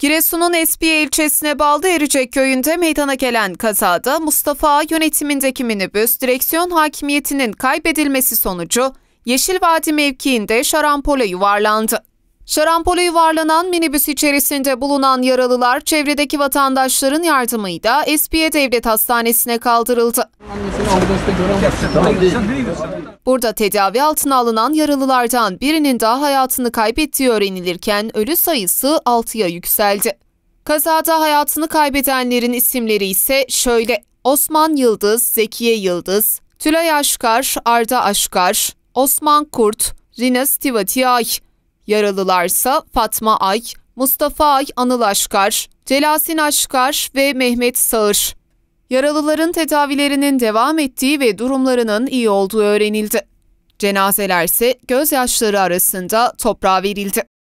Giresun'un Espiye ilçesine bağlı Ericek köyünde meydana gelen kazada Mustafa Ağa yönetimindeki minibüs direksiyon hakimiyetinin kaybedilmesi sonucu Yeşil Vadi mevkiinde şarampole yuvarlandı. Şarampole yuvarlanan minibüs içerisinde bulunan yaralılar çevredeki vatandaşların yardımıyla Espiye Devlet Hastanesi'ne kaldırıldı. Burada tedavi altına alınan yaralılardan birinin daha hayatını kaybettiği öğrenilirken ölü sayısı 6'ya yükseldi. Kazada hayatını kaybedenlerin isimleri ise şöyle Osman Yıldız, Zekiye Yıldız, Tülay Aşkar, Arda Aşkar, Osman Kurt, Rina Stivatiay, Yaralılarsa Fatma Ay, Mustafa Ay Anıl Aşkar, Celasin Aşkar ve Mehmet Sağır. Yaralıların tedavilerinin devam ettiği ve durumlarının iyi olduğu öğrenildi. Cenazeler ise gözyaşları arasında toprağa verildi.